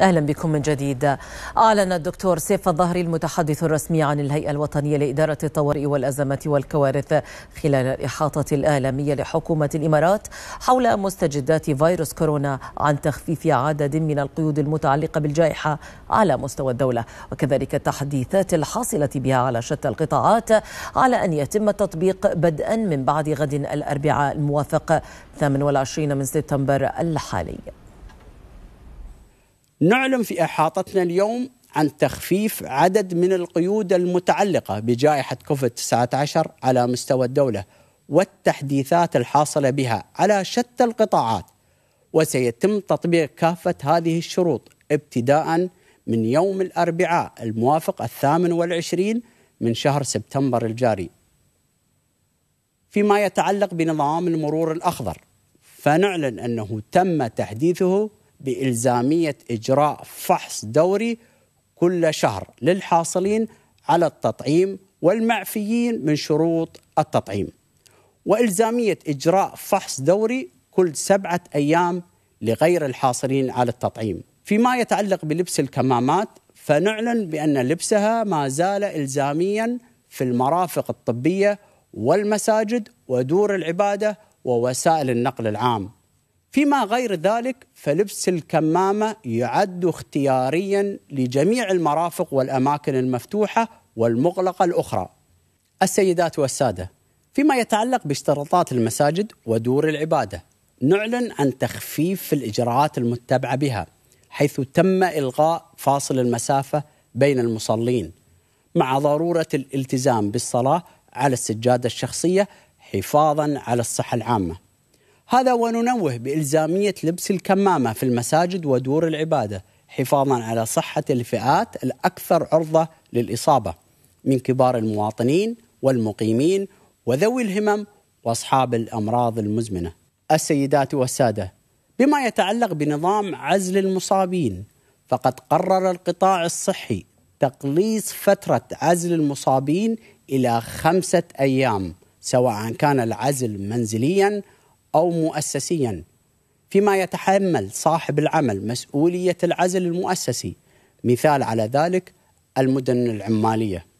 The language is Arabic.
أهلا بكم من جديد أعلن الدكتور سيف الظهري المتحدث الرسمي عن الهيئة الوطنية لإدارة الطوارئ والأزمات والكوارث خلال الإحاطة الإعلامية لحكومة الإمارات حول مستجدات فيروس كورونا عن تخفيف عدد من القيود المتعلقة بالجائحة على مستوى الدولة وكذلك التحديثات الحاصلة بها على شتى القطاعات على أن يتم التطبيق بدءا من بعد غد الأربعاء الموافق 28 من سبتمبر الحالي نعلن في احاطتنا اليوم عن تخفيف عدد من القيود المتعلقه بجائحه كوفيد 19 على مستوى الدوله والتحديثات الحاصله بها على شتى القطاعات وسيتم تطبيق كافه هذه الشروط ابتداء من يوم الاربعاء الموافق الثامن والعشرين من شهر سبتمبر الجاري. فيما يتعلق بنظام المرور الاخضر فنعلن انه تم تحديثه بإلزامية إجراء فحص دوري كل شهر للحاصلين على التطعيم والمعفيين من شروط التطعيم وإلزامية إجراء فحص دوري كل سبعة أيام لغير الحاصلين على التطعيم فيما يتعلق بلبس الكمامات فنعلن بأن لبسها ما زال إلزاميا في المرافق الطبية والمساجد ودور العبادة ووسائل النقل العام فيما غير ذلك فلبس الكمامه يعد اختياريا لجميع المرافق والاماكن المفتوحه والمغلقه الاخرى. السيدات والساده، فيما يتعلق باشتراطات المساجد ودور العباده، نعلن عن تخفيف في الاجراءات المتبعه بها، حيث تم الغاء فاصل المسافه بين المصلين، مع ضروره الالتزام بالصلاه على السجاده الشخصيه حفاظا على الصحه العامه. هذا وننوه بالزاميه لبس الكمامه في المساجد ودور العباده حفاظا على صحه الفئات الاكثر عرضه للاصابه من كبار المواطنين والمقيمين وذوي الهمم واصحاب الامراض المزمنه. السيدات والساده، بما يتعلق بنظام عزل المصابين فقد قرر القطاع الصحي تقليص فتره عزل المصابين الى خمسه ايام سواء كان العزل منزليا او مؤسسيا فيما يتحمل صاحب العمل مسؤوليه العزل المؤسسي مثال على ذلك المدن العماليه